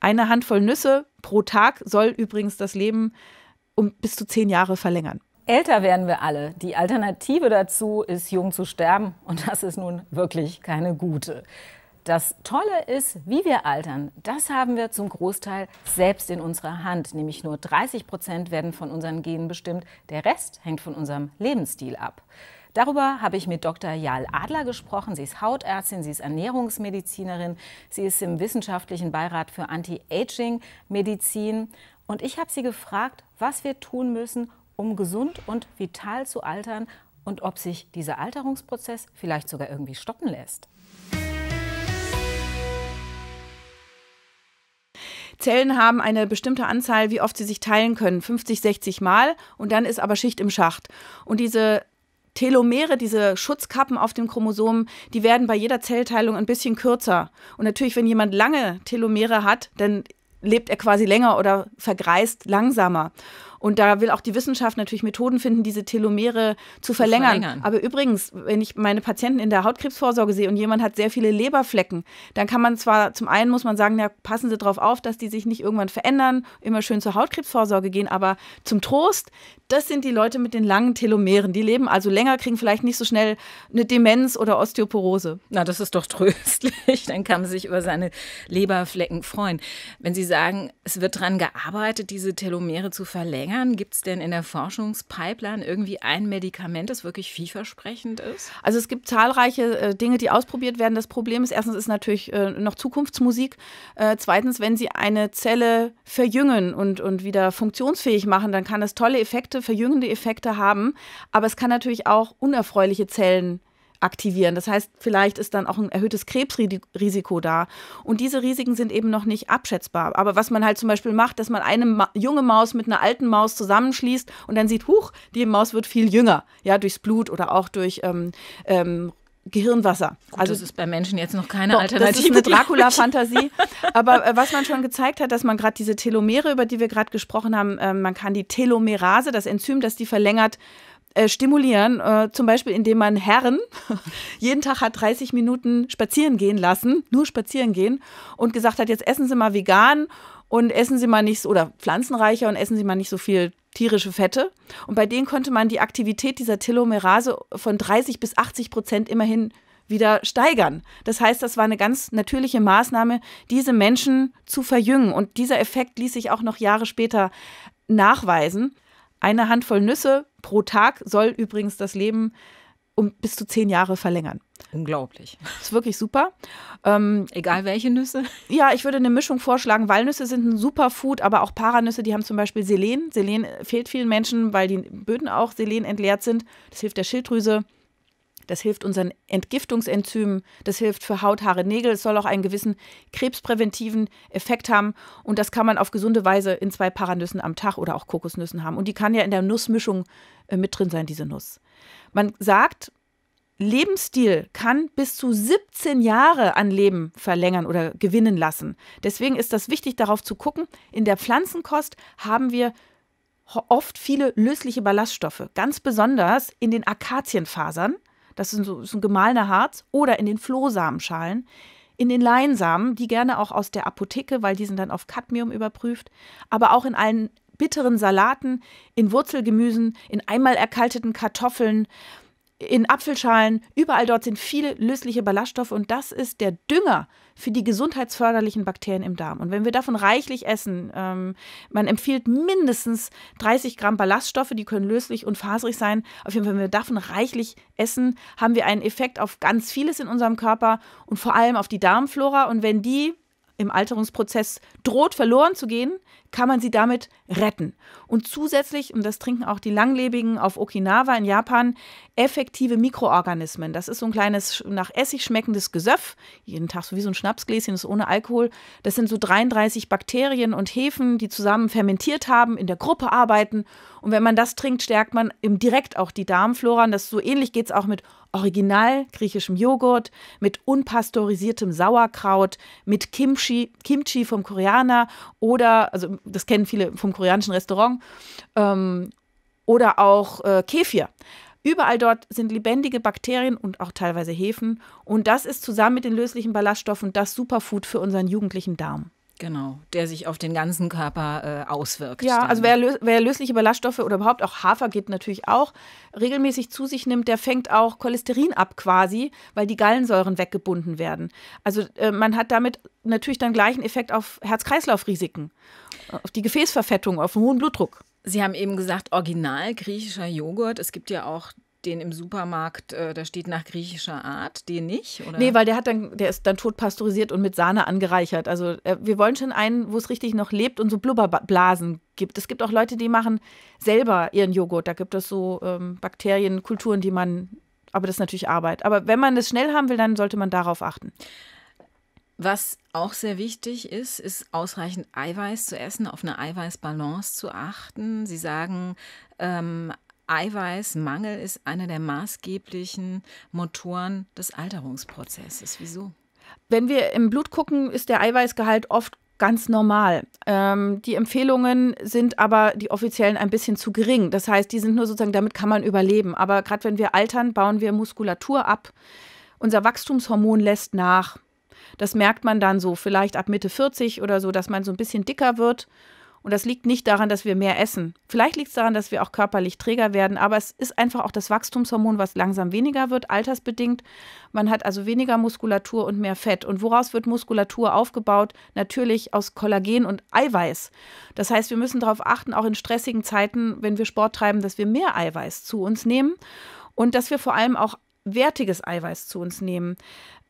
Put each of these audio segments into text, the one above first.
Eine Handvoll Nüsse pro Tag soll übrigens das Leben um bis zu zehn Jahre verlängern. Älter werden wir alle. Die Alternative dazu ist, jung zu sterben. Und das ist nun wirklich keine gute. Das Tolle ist, wie wir altern, das haben wir zum Großteil selbst in unserer Hand. Nämlich nur 30 Prozent werden von unseren Genen bestimmt. Der Rest hängt von unserem Lebensstil ab. Darüber habe ich mit Dr. Jal Adler gesprochen. Sie ist Hautärztin, sie ist Ernährungsmedizinerin, sie ist im wissenschaftlichen Beirat für Anti-Aging-Medizin. Und ich habe sie gefragt, was wir tun müssen, um gesund und vital zu altern und ob sich dieser Alterungsprozess vielleicht sogar irgendwie stoppen lässt. Zellen haben eine bestimmte Anzahl, wie oft sie sich teilen können, 50, 60 Mal und dann ist aber Schicht im Schacht. Und diese Telomere, diese Schutzkappen auf dem Chromosom, die werden bei jeder Zellteilung ein bisschen kürzer. Und natürlich, wenn jemand lange Telomere hat, dann lebt er quasi länger oder vergreist langsamer. Und da will auch die Wissenschaft natürlich Methoden finden, diese Telomere zu, verlängern. verlängern. Aber übrigens, wenn ich meine Patienten in der Hautkrebsvorsorge sehe und jemand hat sehr viele Leberflecken, dann kann man zwar, zum einen muss man sagen, ja, passen Sie darauf auf, dass die sich nicht irgendwann verändern, immer schön zur Hautkrebsvorsorge gehen, aber zum Trost, das sind die Leute mit den langen Telomeren. Die leben also länger, kriegen vielleicht nicht so schnell eine Demenz oder Osteoporose. Na, das ist doch tröstlich. Dann kann man sich über seine Leberflecken freuen. Wenn Sie sagen, es wird daran gearbeitet, diese Telomere zu verlängern, Sängern? Gibt es denn in der Forschungspipeline irgendwie ein Medikament, das wirklich vielversprechend ist? Also es gibt zahlreiche äh, Dinge, die ausprobiert werden. Das Problem ist, erstens ist natürlich äh, noch Zukunftsmusik. Äh, zweitens, wenn Sie eine Zelle verjüngen und, und wieder funktionsfähig machen, dann kann das tolle Effekte, verjüngende Effekte haben. Aber es kann natürlich auch unerfreuliche Zellen aktivieren. Das heißt, vielleicht ist dann auch ein erhöhtes Krebsrisiko da. Und diese Risiken sind eben noch nicht abschätzbar. Aber was man halt zum Beispiel macht, dass man eine Ma junge Maus mit einer alten Maus zusammenschließt und dann sieht, huch, die Maus wird viel jünger, ja, durchs Blut oder auch durch ähm, ähm, Gehirnwasser. Gut, also das ist bei Menschen jetzt noch keine doch, Alternative. Das ist eine Dracula-Fantasie. Aber äh, was man schon gezeigt hat, dass man gerade diese Telomere, über die wir gerade gesprochen haben, äh, man kann die Telomerase, das Enzym, das die verlängert, äh, stimulieren, äh, zum Beispiel indem man Herren jeden Tag hat 30 Minuten spazieren gehen lassen, nur spazieren gehen und gesagt hat, jetzt essen Sie mal vegan und essen Sie mal nicht oder pflanzenreicher und essen Sie mal nicht so viel tierische Fette. Und bei denen konnte man die Aktivität dieser Telomerase von 30 bis 80 Prozent immerhin wieder steigern. Das heißt, das war eine ganz natürliche Maßnahme, diese Menschen zu verjüngen. Und dieser Effekt ließ sich auch noch Jahre später nachweisen. Eine Handvoll Nüsse pro Tag soll übrigens das Leben um bis zu zehn Jahre verlängern. Unglaublich. Ist wirklich super. Ähm, Egal welche Nüsse. Ja, ich würde eine Mischung vorschlagen. Walnüsse sind ein super Food, aber auch Paranüsse, die haben zum Beispiel Selen. Selen fehlt vielen Menschen, weil die Böden auch Selen entleert sind. Das hilft der Schilddrüse, das hilft unseren Entgiftungsenzymen, das hilft für Haut, Haare, Nägel, es soll auch einen gewissen krebspräventiven Effekt haben und das kann man auf gesunde Weise in zwei Paranüssen am Tag oder auch Kokosnüssen haben. Und die kann ja in der Nussmischung äh, mit drin sein, diese Nuss. Man sagt, Lebensstil kann bis zu 17 Jahre an Leben verlängern oder gewinnen lassen. Deswegen ist das wichtig, darauf zu gucken. In der Pflanzenkost haben wir oft viele lösliche Ballaststoffe, ganz besonders in den Akazienfasern das ist so, so ein gemahlener Harz, oder in den Flohsamenschalen, in den Leinsamen, die gerne auch aus der Apotheke, weil die sind dann auf Cadmium überprüft, aber auch in allen bitteren Salaten, in Wurzelgemüsen, in einmal erkalteten Kartoffeln in Apfelschalen, überall dort sind viele lösliche Ballaststoffe und das ist der Dünger für die gesundheitsförderlichen Bakterien im Darm. Und wenn wir davon reichlich essen, ähm, man empfiehlt mindestens 30 Gramm Ballaststoffe, die können löslich und faserig sein. Auf jeden Fall, wenn wir davon reichlich essen, haben wir einen Effekt auf ganz vieles in unserem Körper und vor allem auf die Darmflora. Und wenn die im Alterungsprozess droht verloren zu gehen, kann man sie damit retten. Und zusätzlich, und das trinken auch die Langlebigen auf Okinawa in Japan, effektive Mikroorganismen. Das ist so ein kleines nach Essig schmeckendes Gesöff, jeden Tag so wie so ein Schnapsgläschen, ist ohne Alkohol. Das sind so 33 Bakterien und Hefen, die zusammen fermentiert haben, in der Gruppe arbeiten und wenn man das trinkt, stärkt man direkt auch die Darmflora. Und das so ähnlich geht es auch mit original griechischem Joghurt, mit unpasteurisiertem Sauerkraut, mit Kimchi, Kimchi vom Koreaner oder, also das kennen viele vom koreanischen Restaurant, ähm, oder auch äh, Kefir. Überall dort sind lebendige Bakterien und auch teilweise Hefen. Und das ist zusammen mit den löslichen Ballaststoffen das Superfood für unseren jugendlichen Darm. Genau, der sich auf den ganzen Körper äh, auswirkt. Ja, dann. also wer, lö wer lösliche Ballaststoffe oder überhaupt auch Hafer geht natürlich auch, regelmäßig zu sich nimmt, der fängt auch Cholesterin ab quasi, weil die Gallensäuren weggebunden werden. Also äh, man hat damit natürlich dann gleichen Effekt auf Herz-Kreislauf-Risiken, äh, auf die Gefäßverfettung, auf den hohen Blutdruck. Sie haben eben gesagt, original griechischer Joghurt. Es gibt ja auch den im Supermarkt, äh, da steht nach griechischer Art, den nicht? Oder? Nee, weil der hat dann, der ist dann tot pasteurisiert und mit Sahne angereichert. Also äh, wir wollen schon einen, wo es richtig noch lebt und so Blubberblasen gibt. Es gibt auch Leute, die machen selber ihren Joghurt. Da gibt es so ähm, Bakterienkulturen, die man, aber das ist natürlich Arbeit. Aber wenn man es schnell haben will, dann sollte man darauf achten. Was auch sehr wichtig ist, ist ausreichend Eiweiß zu essen, auf eine Eiweißbalance zu achten. Sie sagen, ähm, Eiweißmangel ist einer der maßgeblichen Motoren des Alterungsprozesses. Wieso? Wenn wir im Blut gucken, ist der Eiweißgehalt oft ganz normal. Ähm, die Empfehlungen sind aber die offiziellen ein bisschen zu gering. Das heißt, die sind nur sozusagen, damit kann man überleben. Aber gerade wenn wir altern, bauen wir Muskulatur ab. Unser Wachstumshormon lässt nach. Das merkt man dann so vielleicht ab Mitte 40 oder so, dass man so ein bisschen dicker wird und das liegt nicht daran, dass wir mehr essen. Vielleicht liegt es daran, dass wir auch körperlich träger werden, aber es ist einfach auch das Wachstumshormon, was langsam weniger wird, altersbedingt. Man hat also weniger Muskulatur und mehr Fett. Und woraus wird Muskulatur aufgebaut? Natürlich aus Kollagen und Eiweiß. Das heißt, wir müssen darauf achten, auch in stressigen Zeiten, wenn wir Sport treiben, dass wir mehr Eiweiß zu uns nehmen und dass wir vor allem auch wertiges Eiweiß zu uns nehmen.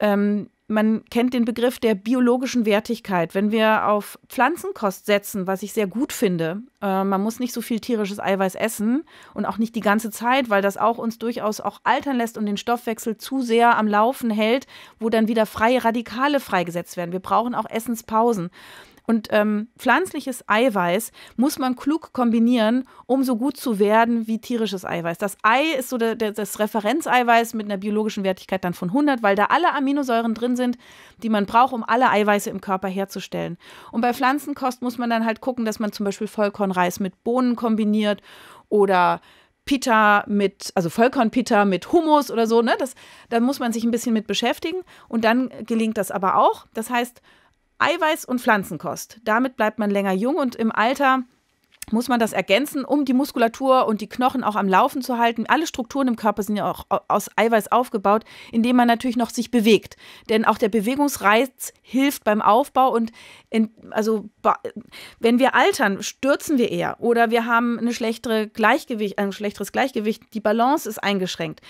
Ähm, man kennt den Begriff der biologischen Wertigkeit. Wenn wir auf Pflanzenkost setzen, was ich sehr gut finde, äh, man muss nicht so viel tierisches Eiweiß essen und auch nicht die ganze Zeit, weil das auch uns durchaus auch altern lässt und den Stoffwechsel zu sehr am Laufen hält, wo dann wieder freie Radikale freigesetzt werden. Wir brauchen auch Essenspausen. Und ähm, pflanzliches Eiweiß muss man klug kombinieren, um so gut zu werden wie tierisches Eiweiß. Das Ei ist so der, der, das Referenzeiweiß mit einer biologischen Wertigkeit dann von 100, weil da alle Aminosäuren drin sind, die man braucht, um alle Eiweiße im Körper herzustellen. Und bei Pflanzenkost muss man dann halt gucken, dass man zum Beispiel Vollkornreis mit Bohnen kombiniert oder Pita mit, also Vollkornpita mit Hummus oder so, ne? Das, da muss man sich ein bisschen mit beschäftigen und dann gelingt das aber auch. Das heißt, Eiweiß und Pflanzenkost. Damit bleibt man länger jung und im Alter muss man das ergänzen, um die Muskulatur und die Knochen auch am Laufen zu halten. Alle Strukturen im Körper sind ja auch aus Eiweiß aufgebaut, indem man natürlich noch sich bewegt. Denn auch der Bewegungsreiz hilft beim Aufbau und in, also wenn wir altern, stürzen wir eher oder wir haben eine schlechtere Gleichgewicht, ein schlechteres Gleichgewicht, die Balance ist eingeschränkt.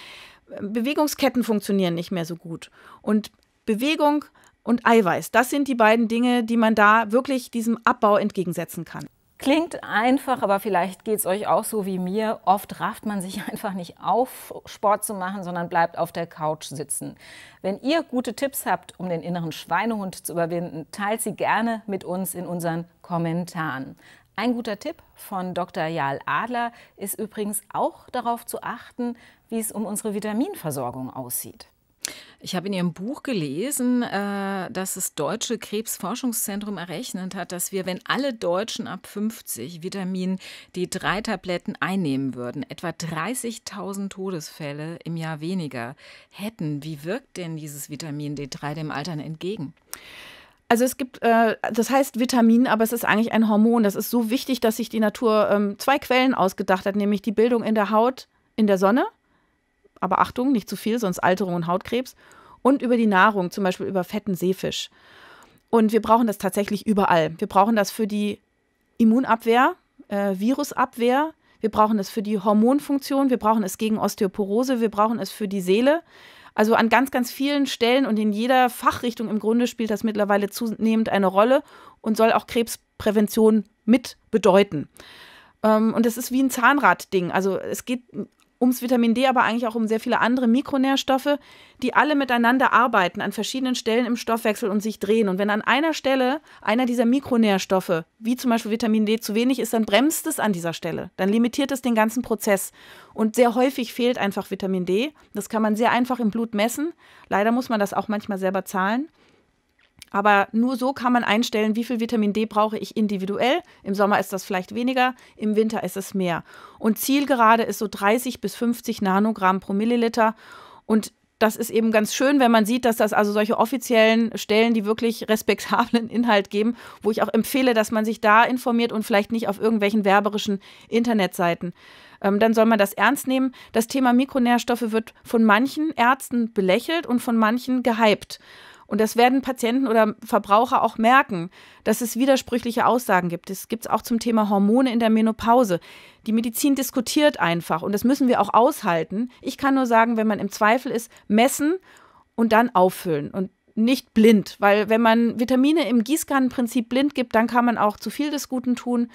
Bewegungsketten funktionieren nicht mehr so gut und Bewegung und Eiweiß. Das sind die beiden Dinge, die man da wirklich diesem Abbau entgegensetzen kann. Klingt einfach, aber vielleicht geht es euch auch so wie mir. Oft rafft man sich einfach nicht auf, Sport zu machen, sondern bleibt auf der Couch sitzen. Wenn ihr gute Tipps habt, um den inneren Schweinehund zu überwinden, teilt sie gerne mit uns in unseren Kommentaren. Ein guter Tipp von Dr. Jal Adler ist übrigens auch darauf zu achten, wie es um unsere Vitaminversorgung aussieht. Ich habe in Ihrem Buch gelesen, äh, dass das Deutsche Krebsforschungszentrum errechnet hat, dass wir, wenn alle Deutschen ab 50 Vitamin D3-Tabletten einnehmen würden, etwa 30.000 Todesfälle im Jahr weniger hätten. Wie wirkt denn dieses Vitamin D3 dem Altern entgegen? Also es gibt, äh, das heißt Vitamin, aber es ist eigentlich ein Hormon. Das ist so wichtig, dass sich die Natur ähm, zwei Quellen ausgedacht hat, nämlich die Bildung in der Haut, in der Sonne. Aber Achtung, nicht zu viel, sonst Alterung und Hautkrebs und über die Nahrung, zum Beispiel über fetten Seefisch. Und wir brauchen das tatsächlich überall. Wir brauchen das für die Immunabwehr, äh, Virusabwehr. Wir brauchen es für die Hormonfunktion. Wir brauchen es gegen Osteoporose. Wir brauchen es für die Seele. Also an ganz, ganz vielen Stellen und in jeder Fachrichtung im Grunde spielt das mittlerweile zunehmend eine Rolle und soll auch Krebsprävention mit bedeuten. Ähm, und das ist wie ein Zahnradding. Also es geht ums Vitamin D, aber eigentlich auch um sehr viele andere Mikronährstoffe, die alle miteinander arbeiten an verschiedenen Stellen im Stoffwechsel und sich drehen. Und wenn an einer Stelle einer dieser Mikronährstoffe, wie zum Beispiel Vitamin D, zu wenig ist, dann bremst es an dieser Stelle. Dann limitiert es den ganzen Prozess. Und sehr häufig fehlt einfach Vitamin D. Das kann man sehr einfach im Blut messen. Leider muss man das auch manchmal selber zahlen. Aber nur so kann man einstellen, wie viel Vitamin D brauche ich individuell. Im Sommer ist das vielleicht weniger, im Winter ist es mehr. Und Zielgerade ist so 30 bis 50 Nanogramm pro Milliliter. Und das ist eben ganz schön, wenn man sieht, dass das also solche offiziellen Stellen, die wirklich respektablen Inhalt geben, wo ich auch empfehle, dass man sich da informiert und vielleicht nicht auf irgendwelchen werberischen Internetseiten. Ähm, dann soll man das ernst nehmen. Das Thema Mikronährstoffe wird von manchen Ärzten belächelt und von manchen gehypt. Und das werden Patienten oder Verbraucher auch merken, dass es widersprüchliche Aussagen gibt. Das gibt es auch zum Thema Hormone in der Menopause. Die Medizin diskutiert einfach und das müssen wir auch aushalten. Ich kann nur sagen, wenn man im Zweifel ist, messen und dann auffüllen und nicht blind, weil wenn man Vitamine im Gießkannenprinzip blind gibt, dann kann man auch zu viel des Guten tun.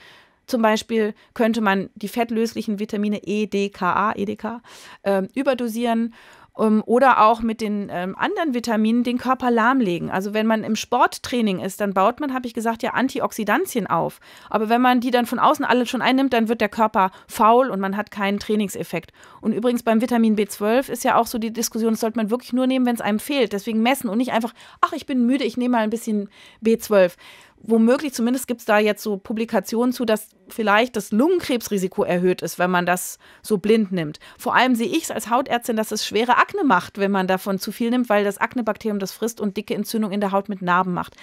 Zum Beispiel könnte man die fettlöslichen Vitamine E, D, K, A, EDK äh, überdosieren ähm, oder auch mit den ähm, anderen Vitaminen den Körper lahmlegen. Also wenn man im Sporttraining ist, dann baut man, habe ich gesagt, ja Antioxidantien auf. Aber wenn man die dann von außen alle schon einnimmt, dann wird der Körper faul und man hat keinen Trainingseffekt. Und übrigens beim Vitamin B12 ist ja auch so die Diskussion, das sollte man wirklich nur nehmen, wenn es einem fehlt. Deswegen messen und nicht einfach, ach, ich bin müde, ich nehme mal ein bisschen B12 womöglich, zumindest gibt es da jetzt so Publikationen zu, dass vielleicht das Lungenkrebsrisiko erhöht ist, wenn man das so blind nimmt. Vor allem sehe ich es als Hautärztin, dass es schwere Akne macht, wenn man davon zu viel nimmt, weil das Aknebakterium das frisst und dicke Entzündungen in der Haut mit Narben macht.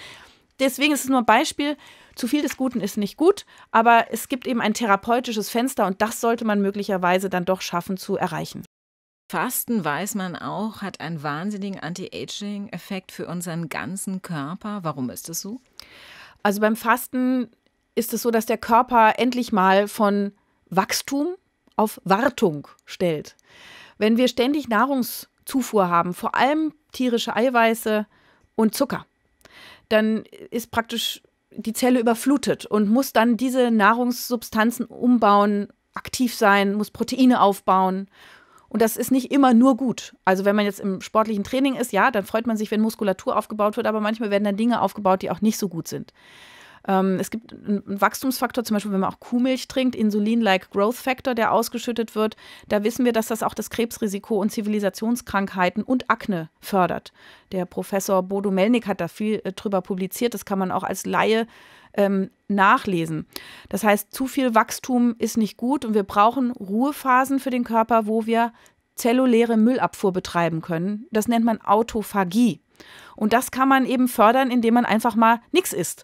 Deswegen ist es nur ein Beispiel, zu viel des Guten ist nicht gut, aber es gibt eben ein therapeutisches Fenster und das sollte man möglicherweise dann doch schaffen zu erreichen. Fasten, weiß man auch, hat einen wahnsinnigen Anti-Aging-Effekt für unseren ganzen Körper. Warum ist das so? Also beim Fasten ist es so, dass der Körper endlich mal von Wachstum auf Wartung stellt. Wenn wir ständig Nahrungszufuhr haben, vor allem tierische Eiweiße und Zucker, dann ist praktisch die Zelle überflutet und muss dann diese Nahrungssubstanzen umbauen, aktiv sein, muss Proteine aufbauen und das ist nicht immer nur gut. Also wenn man jetzt im sportlichen Training ist, ja, dann freut man sich, wenn Muskulatur aufgebaut wird, aber manchmal werden dann Dinge aufgebaut, die auch nicht so gut sind. Ähm, es gibt einen Wachstumsfaktor, zum Beispiel, wenn man auch Kuhmilch trinkt, Insulin-like Growth Factor, der ausgeschüttet wird. Da wissen wir, dass das auch das Krebsrisiko und Zivilisationskrankheiten und Akne fördert. Der Professor Bodo Melnick hat da viel äh, drüber publiziert. Das kann man auch als Laie ähm, nachlesen. Das heißt, zu viel Wachstum ist nicht gut und wir brauchen Ruhephasen für den Körper, wo wir zelluläre Müllabfuhr betreiben können. Das nennt man Autophagie. Und das kann man eben fördern, indem man einfach mal nichts isst.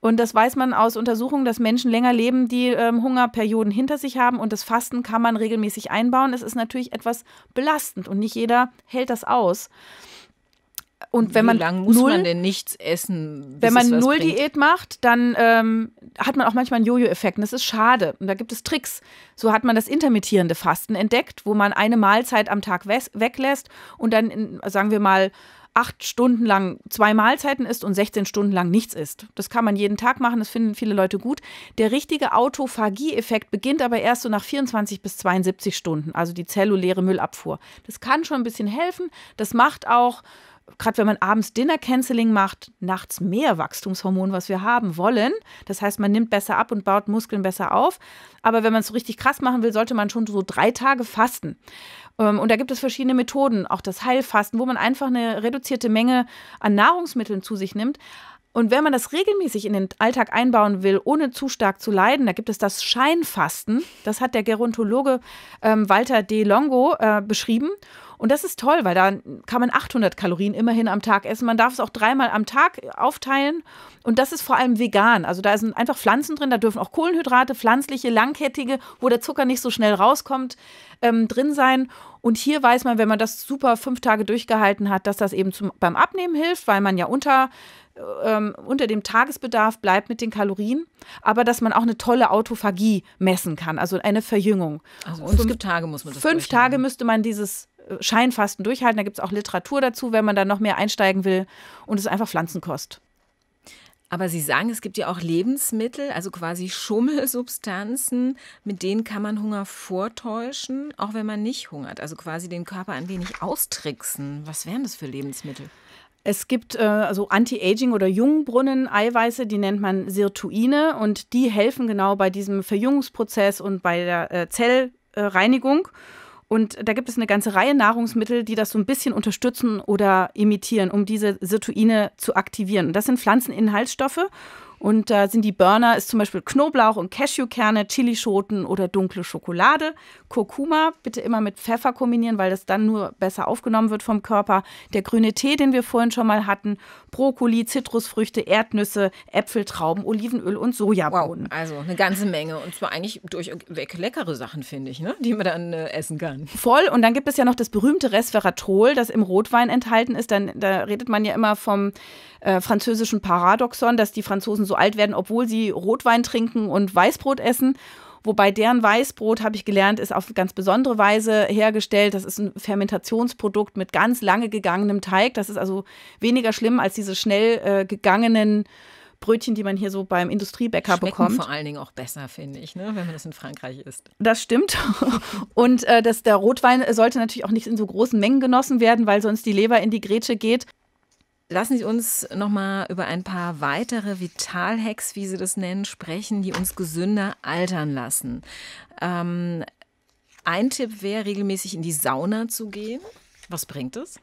Und das weiß man aus Untersuchungen, dass Menschen länger leben, die ähm, Hungerperioden hinter sich haben. Und das Fasten kann man regelmäßig einbauen. Es ist natürlich etwas belastend und nicht jeder hält das aus. Und wenn Wie man lang muss null, man denn nichts essen? Wenn man null bringt? Diät macht, dann ähm, hat man auch manchmal einen Jojo-Effekt. Das ist schade. Und da gibt es Tricks. So hat man das intermittierende Fasten entdeckt, wo man eine Mahlzeit am Tag weglässt und dann, in, sagen wir mal, acht Stunden lang zwei Mahlzeiten isst und 16 Stunden lang nichts isst. Das kann man jeden Tag machen, das finden viele Leute gut. Der richtige Autophagie-Effekt beginnt aber erst so nach 24 bis 72 Stunden, also die zelluläre Müllabfuhr. Das kann schon ein bisschen helfen. Das macht auch, gerade wenn man abends Dinner-Canceling macht, nachts mehr Wachstumshormon, was wir haben wollen. Das heißt, man nimmt besser ab und baut Muskeln besser auf. Aber wenn man es so richtig krass machen will, sollte man schon so drei Tage fasten. Ähm, und da gibt es verschiedene Methoden, auch das Heilfasten, wo man einfach eine reduzierte Menge an Nahrungsmitteln zu sich nimmt. Und wenn man das regelmäßig in den Alltag einbauen will, ohne zu stark zu leiden, da gibt es das Scheinfasten. Das hat der Gerontologe ähm, Walter D. Longo äh, beschrieben. Und das ist toll, weil da kann man 800 Kalorien immerhin am Tag essen. Man darf es auch dreimal am Tag aufteilen. Und das ist vor allem vegan. Also da sind einfach Pflanzen drin. Da dürfen auch Kohlenhydrate, pflanzliche, langkettige, wo der Zucker nicht so schnell rauskommt, ähm, drin sein. Und hier weiß man, wenn man das super fünf Tage durchgehalten hat, dass das eben zum, beim Abnehmen hilft, weil man ja unter, ähm, unter dem Tagesbedarf bleibt mit den Kalorien, aber dass man auch eine tolle Autophagie messen kann, also eine Verjüngung. Also fünf Tage muss man das Fünf Tage müsste man dieses Scheinfasten durchhalten. Da gibt es auch Literatur dazu, wenn man da noch mehr einsteigen will. Und es ist einfach Pflanzenkost. Aber Sie sagen, es gibt ja auch Lebensmittel, also quasi Schummelsubstanzen, mit denen kann man Hunger vortäuschen, auch wenn man nicht hungert. Also quasi den Körper ein wenig austricksen. Was wären das für Lebensmittel? Es gibt äh, also Anti-Aging oder Jungbrunnen-Eiweiße, die nennt man Sirtuine und die helfen genau bei diesem Verjüngungsprozess und bei der äh, Zellreinigung. Äh, und da gibt es eine ganze Reihe Nahrungsmittel, die das so ein bisschen unterstützen oder imitieren, um diese Sirtuine zu aktivieren. das sind Pflanzeninhaltsstoffe und da sind die Burner, ist zum Beispiel Knoblauch und Cashewkerne, Chilischoten oder dunkle Schokolade. Kurkuma bitte immer mit Pfeffer kombinieren, weil das dann nur besser aufgenommen wird vom Körper. Der grüne Tee, den wir vorhin schon mal hatten. Brokkoli, Zitrusfrüchte, Erdnüsse, Äpfel, Trauben, Olivenöl und Sojabohnen. Wow, also eine ganze Menge. Und zwar eigentlich durchweg leckere Sachen, finde ich, ne? die man dann äh, essen kann. Voll. Und dann gibt es ja noch das berühmte Resveratrol, das im Rotwein enthalten ist. Dann, da redet man ja immer vom äh, französischen Paradoxon, dass die Franzosen so alt werden, obwohl sie Rotwein trinken und Weißbrot essen. Wobei deren Weißbrot, habe ich gelernt, ist auf ganz besondere Weise hergestellt. Das ist ein Fermentationsprodukt mit ganz lange gegangenem Teig. Das ist also weniger schlimm als diese schnell äh, gegangenen Brötchen, die man hier so beim Industriebäcker Schmecken bekommt. vor allen Dingen auch besser, finde ich, ne? wenn man das in Frankreich isst. Das stimmt. Und äh, das, der Rotwein sollte natürlich auch nicht in so großen Mengen genossen werden, weil sonst die Leber in die Grätsche geht. Lassen Sie uns noch mal über ein paar weitere Vitalhacks, wie Sie das nennen, sprechen, die uns gesünder altern lassen. Ähm, ein Tipp wäre, regelmäßig in die Sauna zu gehen. Was bringt es?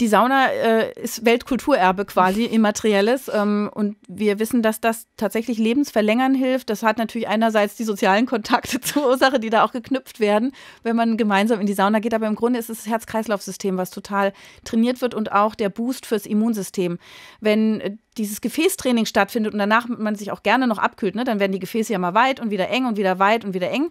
die Sauna äh, ist Weltkulturerbe quasi, immaterielles. Ähm, und wir wissen, dass das tatsächlich Lebensverlängern hilft. Das hat natürlich einerseits die sozialen Kontakte zur Ursache, die da auch geknüpft werden, wenn man gemeinsam in die Sauna geht. Aber im Grunde ist es das Herz-Kreislauf-System, was total trainiert wird und auch der Boost fürs Immunsystem. Wenn äh, dieses Gefäßtraining stattfindet und danach man sich auch gerne noch abkühlt, ne, dann werden die Gefäße ja mal weit und wieder eng und wieder weit und wieder eng.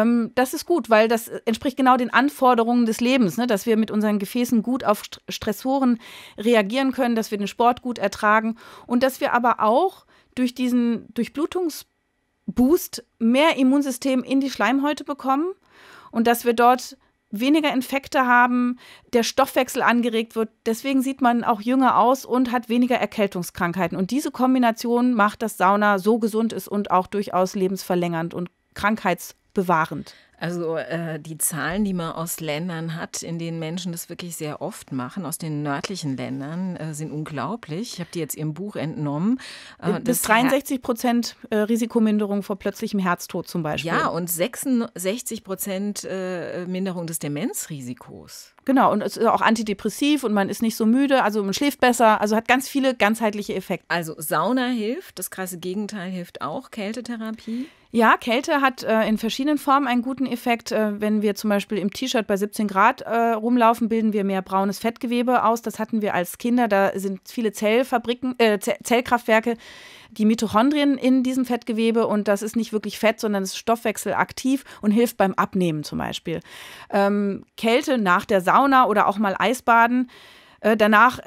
Ähm, das ist gut, weil das entspricht genau den Anforderungen des Lebens, ne? dass wir mit unseren Gefäßen gut auf Stressoren reagieren können, dass wir den Sport gut ertragen und dass wir aber auch durch diesen Durchblutungsboost mehr Immunsystem in die Schleimhäute bekommen und dass wir dort weniger Infekte haben, der Stoffwechsel angeregt wird. Deswegen sieht man auch jünger aus und hat weniger Erkältungskrankheiten. Und diese Kombination macht, dass Sauna so gesund ist und auch durchaus lebensverlängernd und krankheits bewahrend? Also äh, die Zahlen, die man aus Ländern hat, in denen Menschen das wirklich sehr oft machen, aus den nördlichen Ländern, äh, sind unglaublich. Ich habe die jetzt Ihrem Buch entnommen. Äh, äh Bis 63 Prozent äh, Risikominderung vor plötzlichem Herztod zum Beispiel. Ja, und 66 Prozent äh, Minderung des Demenzrisikos. Genau, und es ist auch antidepressiv und man ist nicht so müde, also man schläft besser, also hat ganz viele ganzheitliche Effekte. Also Sauna hilft, das krasse Gegenteil hilft auch, Kältetherapie. Ja, Kälte hat äh, in verschiedenen Formen einen guten Effekt. Äh, wenn wir zum Beispiel im T-Shirt bei 17 Grad äh, rumlaufen, bilden wir mehr braunes Fettgewebe aus. Das hatten wir als Kinder. Da sind viele Zellfabriken, äh, Zellkraftwerke, die Mitochondrien in diesem Fettgewebe und das ist nicht wirklich Fett, sondern es ist stoffwechselaktiv und hilft beim Abnehmen zum Beispiel. Ähm, Kälte nach der Sauna oder auch mal Eisbaden äh, danach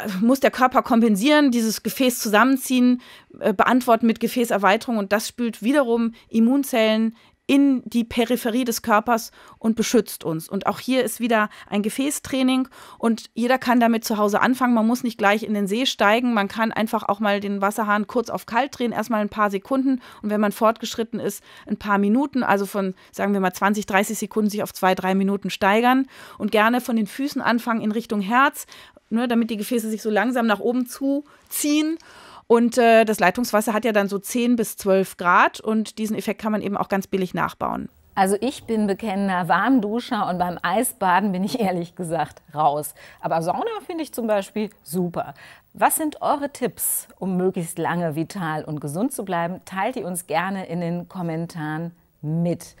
also muss der Körper kompensieren, dieses Gefäß zusammenziehen, äh, beantworten mit Gefäßerweiterung und das spült wiederum Immunzellen in die Peripherie des Körpers und beschützt uns. Und auch hier ist wieder ein Gefäßtraining und jeder kann damit zu Hause anfangen. Man muss nicht gleich in den See steigen. Man kann einfach auch mal den Wasserhahn kurz auf kalt drehen, erstmal ein paar Sekunden. Und wenn man fortgeschritten ist, ein paar Minuten, also von, sagen wir mal, 20, 30 Sekunden sich auf zwei, drei Minuten steigern und gerne von den Füßen anfangen in Richtung Herz, ne, damit die Gefäße sich so langsam nach oben zuziehen. Und äh, das Leitungswasser hat ja dann so 10 bis 12 Grad und diesen Effekt kann man eben auch ganz billig nachbauen. Also ich bin bekennender Warmduscher und beim Eisbaden bin ich ehrlich gesagt raus. Aber Sauna finde ich zum Beispiel super. Was sind eure Tipps, um möglichst lange vital und gesund zu bleiben? Teilt die uns gerne in den Kommentaren mit.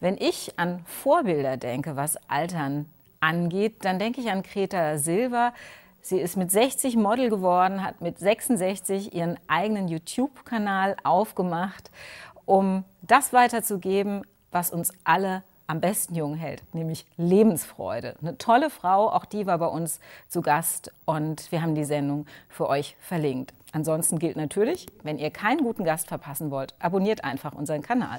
Wenn ich an Vorbilder denke, was Altern angeht, dann denke ich an Greta Silva. Sie ist mit 60 Model geworden, hat mit 66 ihren eigenen YouTube-Kanal aufgemacht, um das weiterzugeben, was uns alle am besten jung hält, nämlich Lebensfreude. Eine tolle Frau, auch die war bei uns zu Gast und wir haben die Sendung für euch verlinkt. Ansonsten gilt natürlich, wenn ihr keinen guten Gast verpassen wollt, abonniert einfach unseren Kanal.